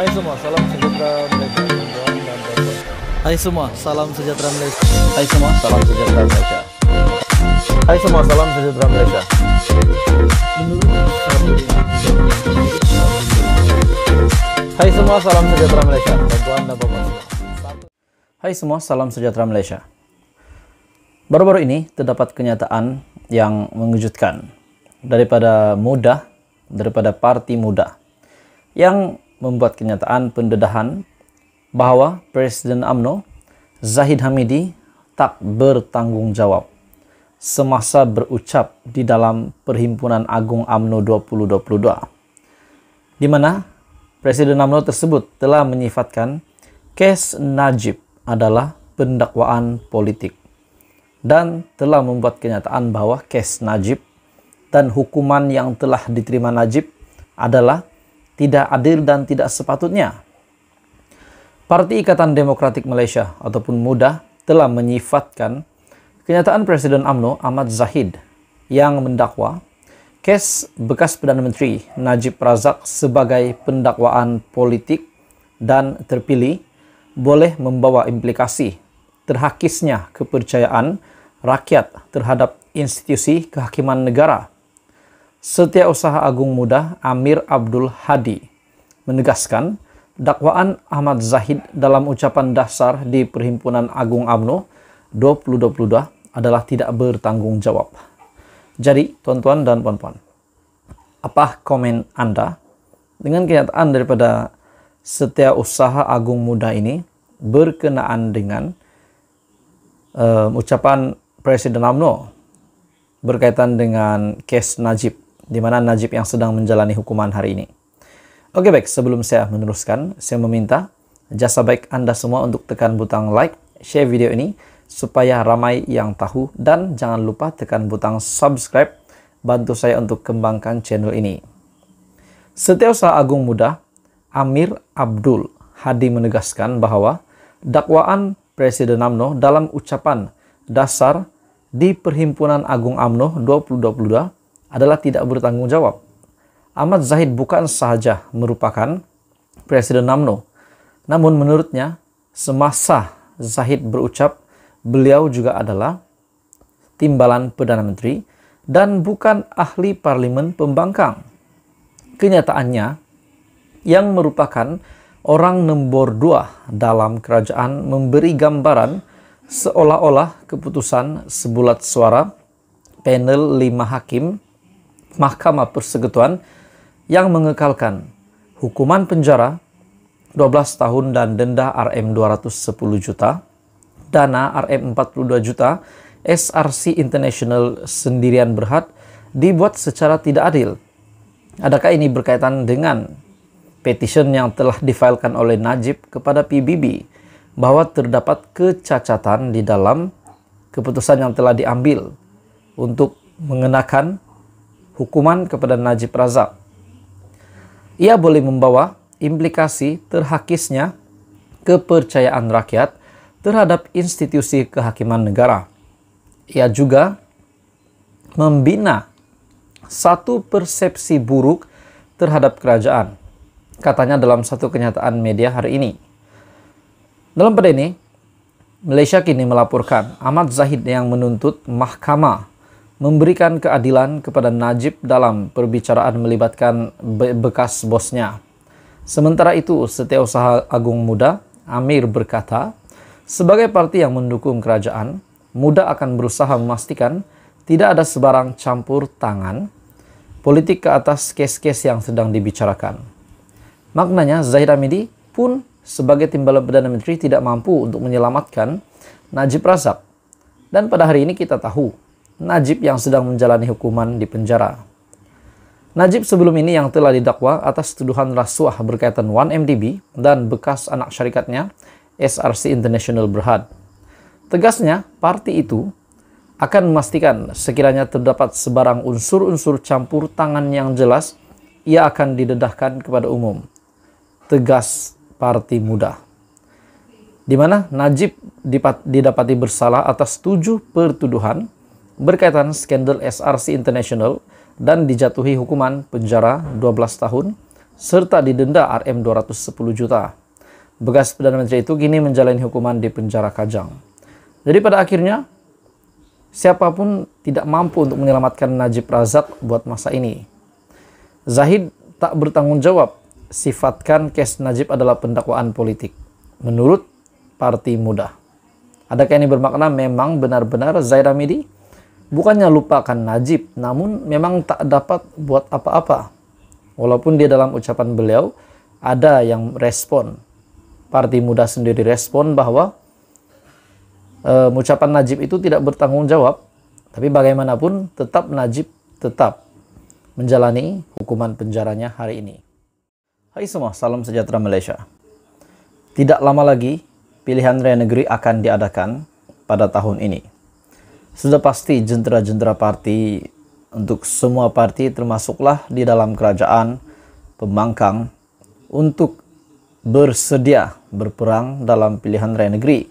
Hai semua, salam sejahtera Malaysia. Hai semua, salam sejahtera Malaysia. Hai semua, salam sejahtera Malaysia. Hai semua, salam sejahtera Malaysia. Hai semua, salam sejahtera Malaysia. Tuan dan Bapak Hai semua, salam sejahtera Malaysia. Baru-baru ini terdapat kenyataan yang mengejutkan daripada muda, daripada parti muda yang membuat kenyataan pendedahan bahwa Presiden AMNO Zahid Hamidi tak bertanggung jawab semasa berucap di dalam Perhimpunan Agung AMNO 2022 di mana Presiden AMNO tersebut telah menyifatkan Kes Najib adalah pendakwaan politik dan telah membuat kenyataan bahwa Kes Najib dan hukuman yang telah diterima Najib adalah tidak adil dan tidak sepatutnya. Parti Ikatan Demokratik Malaysia ataupun MUDA telah menyifatkan kenyataan Presiden AMNO Ahmad Zahid yang mendakwa kes bekas Perdana Menteri Najib Razak sebagai pendakwaan politik dan terpilih boleh membawa implikasi terhakisnya kepercayaan rakyat terhadap institusi kehakiman negara Setiausaha Agung Muda Amir Abdul Hadi menegaskan dakwaan Ahmad Zahid dalam ucapan dasar di Perhimpunan Agung AMNO 2022 adalah tidak bertanggung jawab. Jadi, tuan-tuan dan puan-puan, apa komen Anda dengan kenyataan daripada Setiausaha Agung Muda ini berkenaan dengan uh, ucapan Presiden AMNO berkaitan dengan kes Najib di mana Najib yang sedang menjalani hukuman hari ini. Oke baik, sebelum saya meneruskan, saya meminta jasa baik Anda semua untuk tekan butang like, share video ini, supaya ramai yang tahu, dan jangan lupa tekan butang subscribe, bantu saya untuk kembangkan channel ini. Setiausaha Agung Muda, Amir Abdul Hadi menegaskan bahwa dakwaan Presiden AMNO dalam ucapan dasar di Perhimpunan Agung AMNO 2022 adalah tidak bertanggung jawab. Ahmad Zahid bukan saja merupakan Presiden UMNO, namun menurutnya semasa Zahid berucap beliau juga adalah timbalan Perdana Menteri dan bukan ahli parlimen pembangkang. Kenyataannya, yang merupakan orang nomor dua dalam kerajaan memberi gambaran seolah-olah keputusan sebulat suara panel lima hakim Mahkamah Persekutuan yang mengekalkan hukuman penjara 12 tahun dan denda RM 210 juta, dana RM 42 juta, SRC International sendirian berhad dibuat secara tidak adil. Adakah ini berkaitan dengan petition yang telah difailkan oleh Najib kepada PBB bahwa terdapat kecacatan di dalam keputusan yang telah diambil untuk mengenakan hukuman kepada Najib Razak. Ia boleh membawa implikasi terhakisnya kepercayaan rakyat terhadap institusi kehakiman negara. Ia juga membina satu persepsi buruk terhadap kerajaan, katanya dalam satu kenyataan media hari ini. Dalam pada ini, Malaysia kini melaporkan Ahmad Zahid yang menuntut mahkamah memberikan keadilan kepada Najib dalam perbicaraan melibatkan be bekas bosnya. Sementara itu, Setiausaha Agung Muda, Amir berkata, sebagai parti yang mendukung kerajaan, Muda akan berusaha memastikan tidak ada sebarang campur tangan politik ke atas kes-kes yang sedang dibicarakan. Maknanya, Zahid Amidi pun sebagai timbalan Perdana Menteri tidak mampu untuk menyelamatkan Najib Razak. Dan pada hari ini kita tahu Najib yang sedang menjalani hukuman di penjara. Najib sebelum ini yang telah didakwa atas tuduhan rasuah berkaitan 1MDB dan bekas anak syarikatnya SRC International Berhad. Tegasnya, parti itu akan memastikan sekiranya terdapat sebarang unsur-unsur campur tangan yang jelas, ia akan didedahkan kepada umum. Tegas Parti Muda. Di mana Najib didapati bersalah atas tujuh pertuduhan berkaitan skandal SRC International dan dijatuhi hukuman penjara 12 tahun serta didenda RM 210 juta. Bekas Perdana Menteri itu kini menjalani hukuman di penjara Kajang. Jadi pada akhirnya, siapapun tidak mampu untuk menyelamatkan Najib Razak buat masa ini. Zahid tak bertanggung jawab, sifatkan kes Najib adalah pendakwaan politik. Menurut Parti Muda. Adakah ini bermakna memang benar-benar Zaid Hamidi? bukannya lupakan Najib, namun memang tak dapat buat apa-apa. Walaupun dia dalam ucapan beliau ada yang respon. Parti Muda sendiri respon bahwa e, ucapan Najib itu tidak bertanggung jawab, tapi bagaimanapun tetap Najib tetap menjalani hukuman penjaranya hari ini. Hai semua, salam sejahtera Malaysia. Tidak lama lagi pilihan raya negeri akan diadakan pada tahun ini sudah pasti jentera-jentera parti untuk semua parti termasuklah di dalam kerajaan pembangkang untuk bersedia berperang dalam pilihan raya negeri.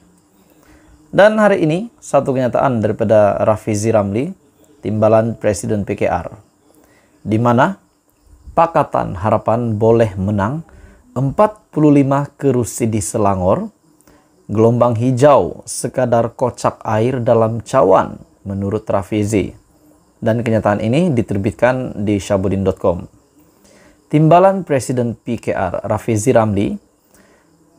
Dan hari ini satu kenyataan daripada Rafizi Ramli, timbalan Presiden PKR, di mana Pakatan Harapan boleh menang 45 kerusi di Selangor Gelombang hijau sekadar kocak air dalam cawan menurut Rafizi. Dan kenyataan ini diterbitkan di syabudin.com. Timbalan Presiden PKR Rafizi Ramli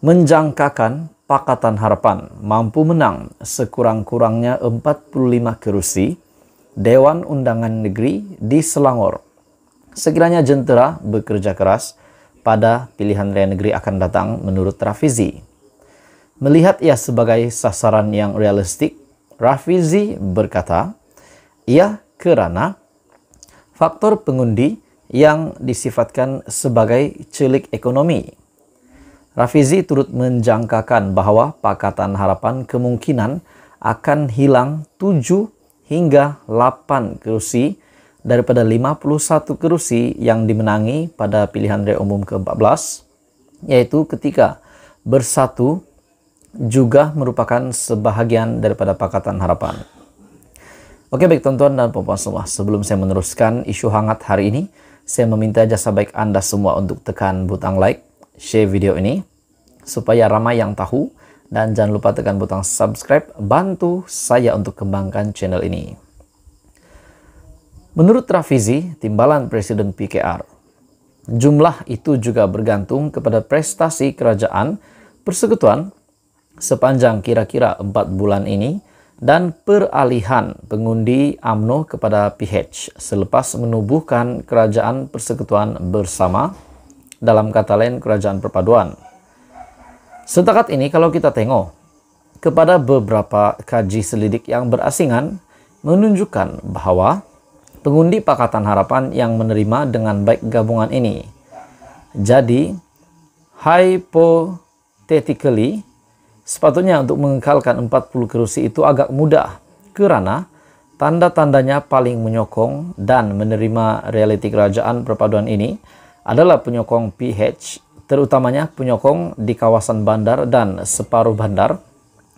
menjangkakan Pakatan Harapan mampu menang sekurang-kurangnya 45 kerusi Dewan Undangan Negeri di Selangor. Sekiranya jentera bekerja keras pada pilihan raya negeri akan datang menurut Rafizi. Melihat ia sebagai sasaran yang realistik, Rafizi berkata, ia kerana faktor pengundi yang disifatkan sebagai celik ekonomi. Rafizi turut menjangkakan bahwa Pakatan Harapan kemungkinan akan hilang 7 hingga 8 kerusi daripada 51 kerusi yang dimenangi pada pilihan raya umum ke-14 yaitu ketika Bersatu juga merupakan sebahagian daripada Pakatan Harapan. Oke baik tuan-tuan dan puan semua, sebelum saya meneruskan isu hangat hari ini, saya meminta jasa baik Anda semua untuk tekan butang like, share video ini, supaya ramai yang tahu, dan jangan lupa tekan butang subscribe, bantu saya untuk kembangkan channel ini. Menurut Rafizi, timbalan Presiden PKR, jumlah itu juga bergantung kepada prestasi kerajaan, persekutuan, sepanjang kira-kira 4 bulan ini dan peralihan pengundi AMNO kepada PH selepas menubuhkan kerajaan persekutuan bersama dalam kata lain kerajaan perpaduan. Setakat ini kalau kita tengok kepada beberapa kaji selidik yang berasingan menunjukkan bahwa pengundi Pakatan Harapan yang menerima dengan baik gabungan ini. Jadi, hypothetically, Sepatutnya untuk mengekalkan 40 kerusi itu agak mudah kerana tanda-tandanya paling menyokong dan menerima realiti kerajaan perpaduan ini adalah penyokong PH, terutamanya penyokong di kawasan bandar dan separuh bandar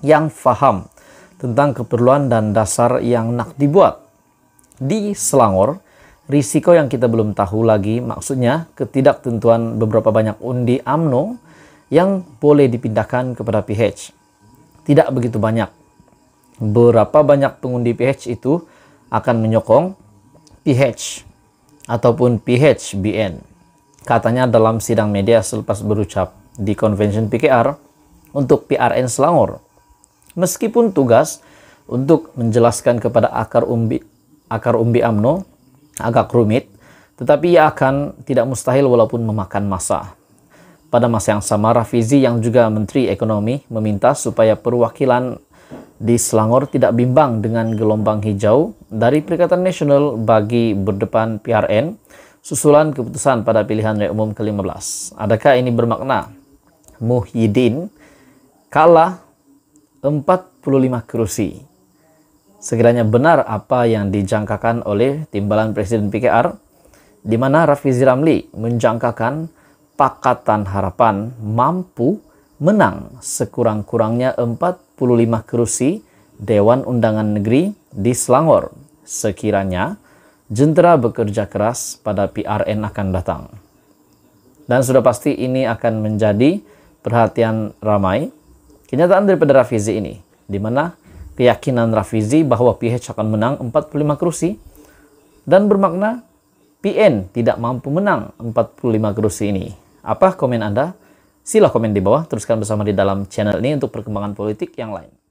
yang faham tentang keperluan dan dasar yang nak dibuat. Di Selangor, risiko yang kita belum tahu lagi maksudnya ketidaktentuan beberapa banyak undi AMNO yang boleh dipindahkan kepada PH. Tidak begitu banyak. Berapa banyak pengundi PH itu akan menyokong PH ataupun PHBN. Katanya dalam sidang media selepas berucap di convention PKR untuk PRN Selangor. Meskipun tugas untuk menjelaskan kepada akar umbi akar umbi AMNO agak rumit, tetapi ia akan tidak mustahil walaupun memakan masa. Pada masa yang sama, Rafizi yang juga Menteri Ekonomi meminta supaya perwakilan di Selangor tidak bimbang dengan gelombang hijau dari Perikatan Nasional bagi berdepan PRN susulan keputusan pada pilihan raya umum ke-15. Adakah ini bermakna Muhyiddin kalah 45 kursi? Sekiranya benar apa yang dijangkakan oleh timbalan Presiden PKR, di mana Rafizi Ramli menjangkakan Pakatan Harapan mampu menang sekurang-kurangnya 45 kerusi Dewan Undangan Negeri di Selangor sekiranya jentera bekerja keras pada PRN akan datang. Dan sudah pasti ini akan menjadi perhatian ramai kenyataan daripada Rafizi ini, di mana keyakinan Rafizi bahwa PH akan menang 45 kerusi dan bermakna PN tidak mampu menang 45 kerusi ini. Apa komen Anda? Silahkan komen di bawah, teruskan bersama di dalam channel ini untuk perkembangan politik yang lain.